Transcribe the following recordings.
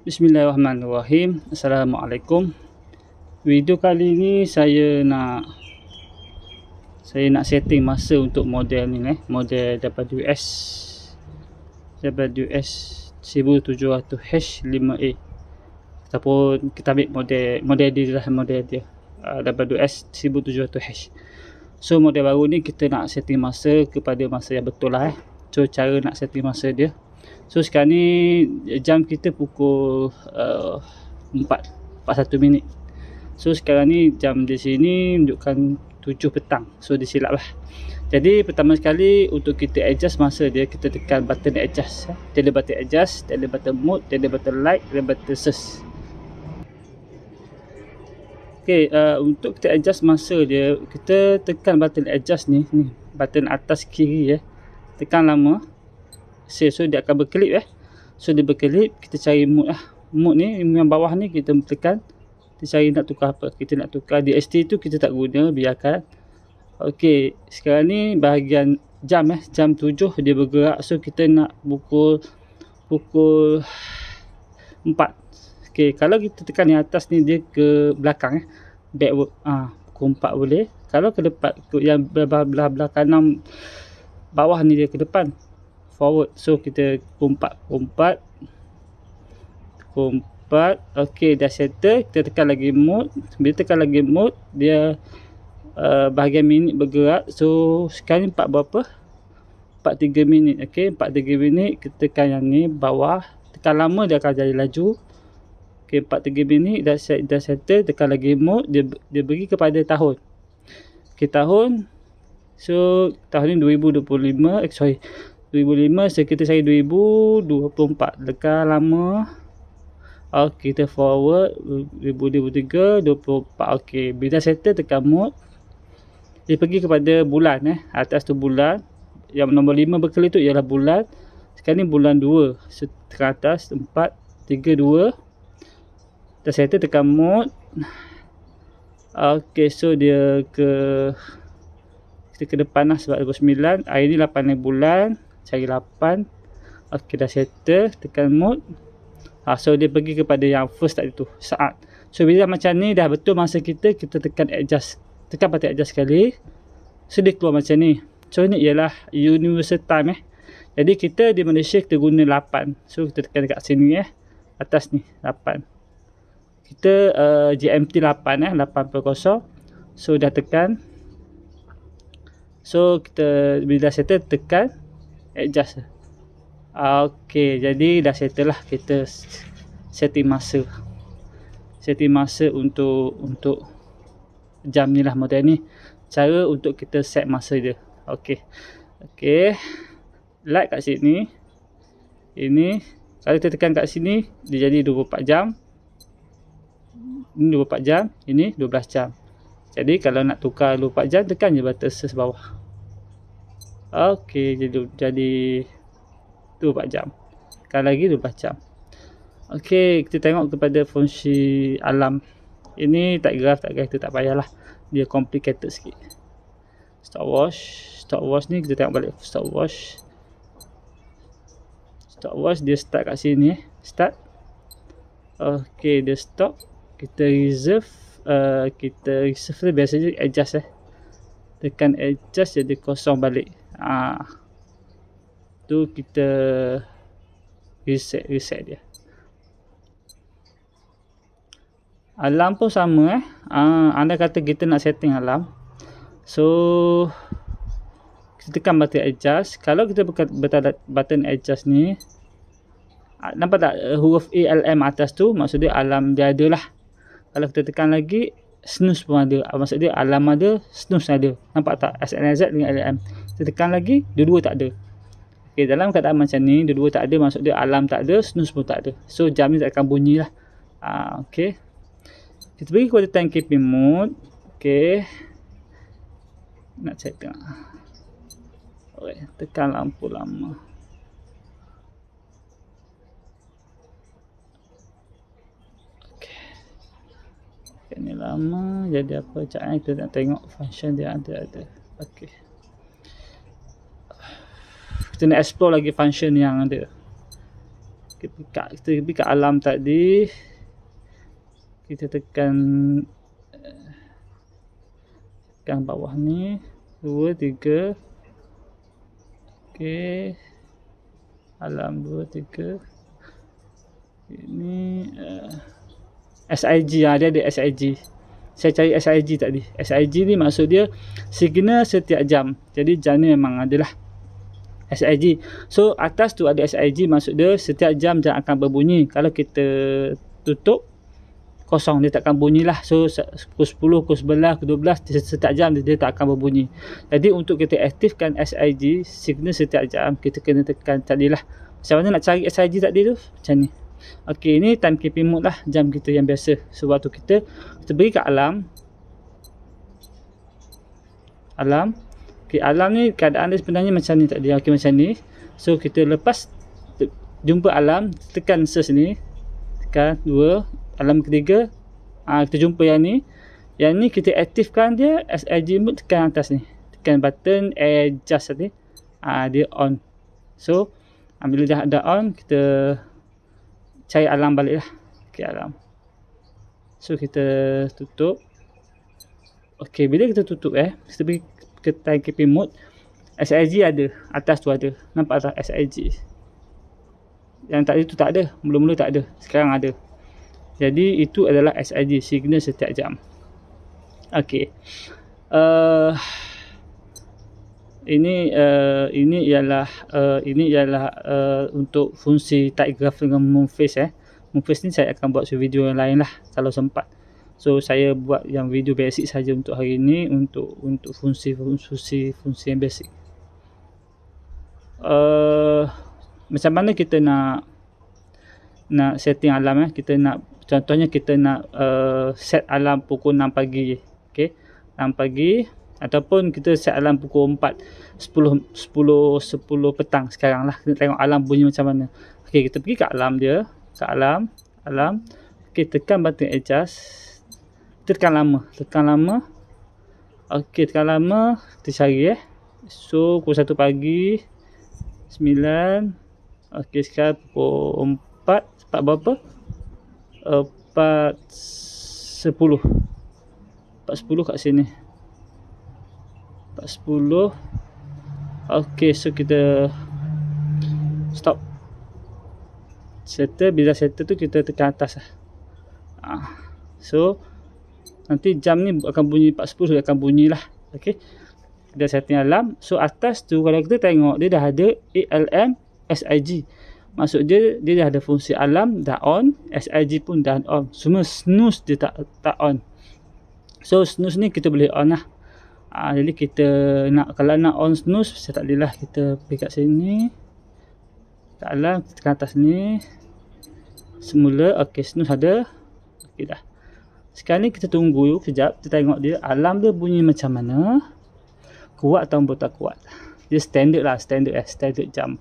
Bismillahirrahmanirrahim Assalamualaikum Video kali ni saya nak Saya nak setting masa untuk model ni eh. Model daripada US Daripada US 1700H 5A Ataupun kita ambil model Model dia lah model dia Daripada US 1700H So model baru ni kita nak setting masa Kepada masa yang betul lah eh. So cara nak setting masa dia So sekarang ni jam kita pukul uh, 4 41 minit. So sekarang ni jam di sini menunjukkan 7 petang. So disilap lah. Jadi pertama sekali untuk kita adjust masa dia kita tekan button adjust. Ya. Tele button adjust, tele button mode, tele button light, tele button search. Okay, uh, untuk kita adjust masa dia kita tekan button adjust ni ni button atas kiri ya tekan lama save so dia akan berkelip eh so dia berkelip kita cari mood lah mood ni yang bawah ni kita tekan kita cari nak tukar apa kita nak tukar di DST tu kita tak guna biarkan ok sekarang ni bahagian jam eh jam tujuh dia bergerak so kita nak pukul pukul empat. ok kalau kita tekan yang atas ni dia ke belakang eh backward ah ha, pukul empat boleh kalau ke depan yang belah belah, belah kanan bawah ni dia ke depan forward so kita tekuk 4 tekuk 4 ok dah settle kita tekan lagi mode bila tekan lagi mode dia uh, bahagian minit bergerak so sekarang ni 4 berapa 4 3 minit ok 4 3 minit kita tekan yang ni bawah tekan lama dia akan jadi laju ok 4 3 minit dah, set, dah settle tekan lagi mode dia, dia bagi kepada tahun ok tahun So tahun ni 2025 eh, sorry 2005 sekitar saya 2024 lekar lama Okay, kita forward 2023 24 okey bila settle tekan mode dia pergi kepada bulan eh atas tu bulan yang nombor 5 berkelip tu ialah bulan sekarang ni bulan 2 setengah atas 4 3 2 dah settle tekan mode okey so dia ke kita ke depan lah sebab 29 hari ni 8 bulan 2023 cari 8 ok dah settle tekan mode ha, so dia pergi kepada yang first tadi tu saat so bila macam ni dah betul masa kita kita tekan adjust tekan patut adjust sekali so dia keluar macam ni so ni ialah universal time eh jadi kita di Malaysia kita guna 8 so kita tekan dekat sini eh atas ni 8 kita uh, GMT 8 eh 8.0 eh. so dah tekan so kita bila settle tekan adjust ah, Okey, jadi dah settle lah kita setting masa setting masa untuk untuk jam ni lah model ni cara untuk kita set masa dia ok ok light kat sini ini kalau kita tekan kat sini dia jadi 24 jam ini 24 jam ini 12 jam jadi kalau nak tukar 24 jam tekan je button ses bawah Okey, jadi jadi 24 jam. Kalau lagi 24 jam. Okey, kita tengok kepada fungsi alam. Ini tak graf, tak graf tu tak payahlah. Dia complicated sikit. Stopwatch, wash ni kita tengok balik wash, stopwatch. wash dia start kat sini, eh. start. Okey, dia stop. Kita reserve Uh, kita reserve ni biasanya adjust eh. tekan adjust jadi kosong balik Ah, tu kita reset reset dia. Alam pun sama eh. Ah, anda kata kita nak setting alam, So kita tekan button adjust. Kalau kita tekan button adjust ni ah, nampak tak eh, huruf ALM atas tu Maksudnya alam dia ada lah. Kalau kita tekan lagi snus pun ada. Ah, Maksudnya alam ada, snus ada. Nampak tak SNZ dengan ALM. Kita tekan lagi, dia dua tak ada. Okay, dalam keadaan macam ni, dia dua tak ada. Maksud dia alam tak ada, snus pun tak ada. So, jam ni tak akan bunyi lah. Uh, ah, okay. Kita bagi kepada time keeping mode. Okay. Nak check tengok. Okay, tekan lampu lama. Okay. Ini lama. Jadi apa? Cakap kita nak tengok function dia ada-ada. Okay kita nak explore lagi function yang ada kita pergi, kat, alam tadi kita tekan eh, tekan bawah ni 2, 3 ok alam 2, 3 ini uh, eh, SIG lah, dia ada SIG saya cari SIG tadi SIG ni maksud dia signal setiap jam jadi jam ni memang ada lah SIG. So atas tu ada SIG maksud dia setiap jam jam akan berbunyi. Kalau kita tutup kosong dia takkan bunyi lah. So pukul 10, pukul 11, pukul 12 setiap jam dia, tak akan berbunyi. Jadi untuk kita aktifkan SIG signal setiap jam kita kena tekan tadi lah. Macam mana nak cari SIG tadi tu? Macam ni. Okey ini timekeeping mode lah jam kita yang biasa. Sebab so, tu kita kita beri kat alam alam okay, alam ni keadaan dia sebenarnya macam ni tak dia okay, macam ni so kita lepas jumpa alam tekan search ni tekan 2 alam ketiga aa, ah, kita jumpa yang ni yang ni kita aktifkan dia as SRG mode tekan atas ni tekan button adjust tadi aa, ah, dia on so bila dah ada on kita cari alam balik lah okay, alam so kita tutup Okey, bila kita tutup eh, kita pergi ke timekeeping mode SIG ada atas tu ada nampak tak SIG yang tadi tu tak ada mula-mula tak ada sekarang ada jadi itu adalah SIG signal setiap jam ok uh, eh, ini uh, ini ialah uh, ini ialah uh, untuk fungsi tight graph dengan moon phase eh. moon phase ni saya akan buat video yang lain lah kalau sempat So saya buat yang video basic saja untuk hari ini untuk untuk fungsi-fungsi fungsi yang basic. Uh, macam mana kita nak nak setting alam eh? Kita nak contohnya kita nak uh, set alam pukul 6 pagi. Okey. 6 pagi ataupun kita set alam pukul 4 10 10 10 petang sekarang lah kita tengok alam bunyi macam mana okey kita pergi ke alam dia ke alam alam kita okay, tekan button adjust tekan lama tekan lama okey tekan lama kita cari eh so pukul 1 pagi 9 okey sekarang pukul 4 4 berapa 4 10 Pak 10 kat sini Pak 10 Okey so kita Stop Settle bila settle tu kita tekan atas lah. Ah, so nanti jam ni akan bunyi 4.10 so akan bunyilah okey dia setting alarm so atas tu kalau kita tengok dia dah ada ALM SIG maksud dia dia dah ada fungsi alarm dah on SIG pun dah on semua snooze dia tak tak on so snooze ni kita boleh on lah ha, jadi kita nak kalau nak on snooze saya tak lah kita pergi kat sini tak alarm kita tekan atas ni semula okey snooze ada okey dah sekarang ni kita tunggu kejap kita tengok dia alam dia bunyi macam mana. Kuat atau betul tak kuat. Dia standard lah, standard eh, standard jam.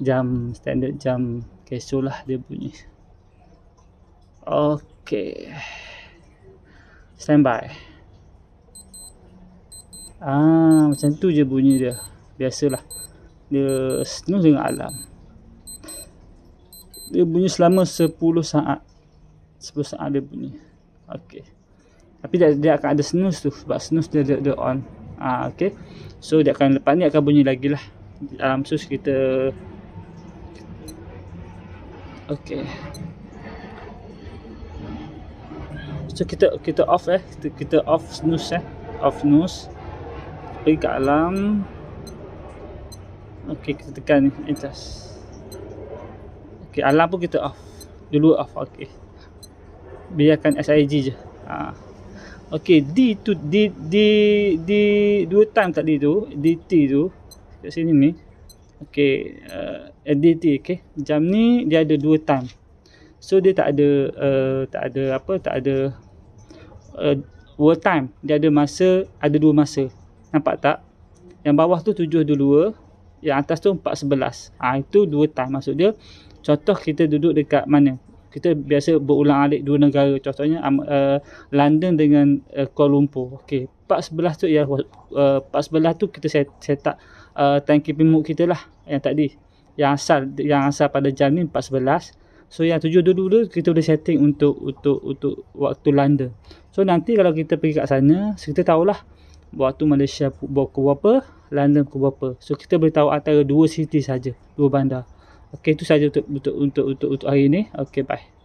Jam standard jam kesol lah dia bunyi. Okey. Standby. Ah, macam tu je bunyi dia. Biasalah. Dia senang dengan alam. Dia bunyi selama 10 saat. 10 saat dia bunyi. Okay. Tapi dia, dia akan ada snooze tu sebab snooze dia dia, dia on. Ah uh, okay. So dia akan lepas ni akan bunyi lagi lah. Um, so kita Okay. So kita kita off eh kita, kita off snooze eh off snooze pergi ke alam okey kita tekan ni adjust okey alam pun kita off dulu off okey biarkan SIG je. Ha. Okey, D tu D D D dua time tadi tu, DT tu kat sini ni. Okey, uh, DT okey. Jam ni dia ada dua time. So dia tak ada uh, tak ada apa tak ada uh, world time. Dia ada masa, ada dua masa. Nampak tak? Yang bawah tu 7.22, yang atas tu 4.11. Ah ha, itu dua time maksud dia. Contoh kita duduk dekat mana? kita biasa berulang alik dua negara contohnya uh, London dengan uh, Kuala Lumpur okey part sebelah tu ialah uh, part sebelah tu kita set set uh, tangki pemuk kita lah yang tadi yang asal yang asal pada jam ni part sebelah so yang tujuh dulu dulu kita boleh setting untuk untuk untuk waktu London so nanti kalau kita pergi kat sana kita tahulah waktu Malaysia ke apa London ke apa. so kita boleh tahu antara dua city saja dua bandar Okey, itu saja untuk, untuk untuk untuk hari ini. Okey, bye.